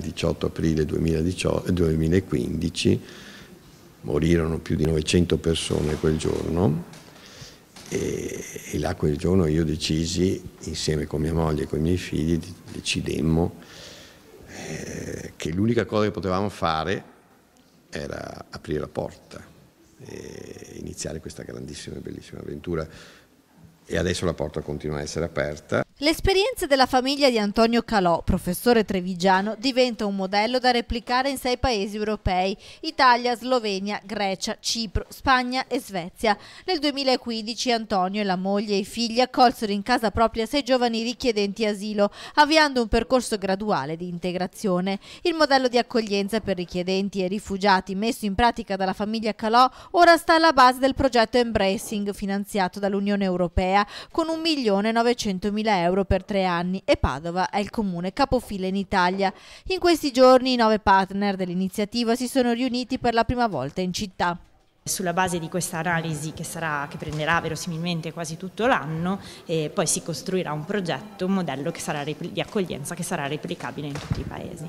18 aprile 2015 morirono più di 900 persone quel giorno e, e là quel giorno io decisi, insieme con mia moglie e con i miei figli, decidemmo eh, che l'unica cosa che potevamo fare era aprire la porta e iniziare questa grandissima e bellissima avventura e adesso la porta continua a essere aperta. L'esperienza della famiglia di Antonio Calò, professore trevigiano, diventa un modello da replicare in sei paesi europei, Italia, Slovenia, Grecia, Cipro, Spagna e Svezia. Nel 2015 Antonio e la moglie e i figli accolsero in casa propria sei giovani richiedenti asilo, avviando un percorso graduale di integrazione. Il modello di accoglienza per richiedenti e rifugiati messo in pratica dalla famiglia Calò ora sta alla base del progetto Embracing, finanziato dall'Unione Europea con 1.900.000 euro euro per tre anni e Padova è il comune capofila in Italia. In questi giorni i nove partner dell'iniziativa si sono riuniti per la prima volta in città. Sulla base di questa analisi che, sarà, che prenderà verosimilmente quasi tutto l'anno, eh, poi si costruirà un progetto, un modello di accoglienza che sarà replicabile in tutti i paesi.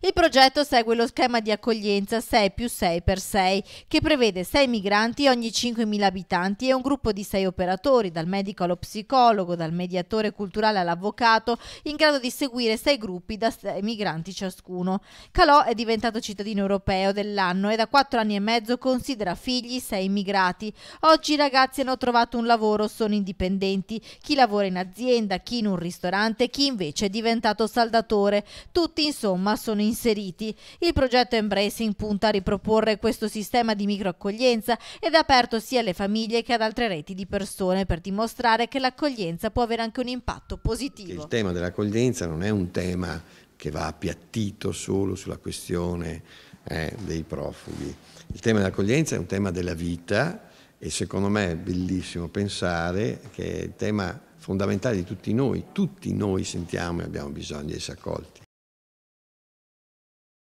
Il progetto segue lo schema di accoglienza 6 più 6 per 6, che prevede 6 migranti ogni 5.000 abitanti e un gruppo di 6 operatori, dal medico allo psicologo, dal mediatore culturale all'avvocato, in grado di seguire 6 gruppi da 6 migranti ciascuno. Calò è diventato cittadino europeo dell'anno e da 4 anni e mezzo considera figli figli, sei immigrati. Oggi i ragazzi hanno trovato un lavoro, sono indipendenti. Chi lavora in azienda, chi in un ristorante, chi invece è diventato saldatore. Tutti insomma sono inseriti. Il progetto Embracing punta a riproporre questo sistema di microaccoglienza ed è aperto sia alle famiglie che ad altre reti di persone per dimostrare che l'accoglienza può avere anche un impatto positivo. Il tema dell'accoglienza non è un tema che va appiattito solo sulla questione eh, dei profughi. Il tema dell'accoglienza è un tema della vita e secondo me è bellissimo pensare che è il tema fondamentale di tutti noi, tutti noi sentiamo e abbiamo bisogno di essere accolti.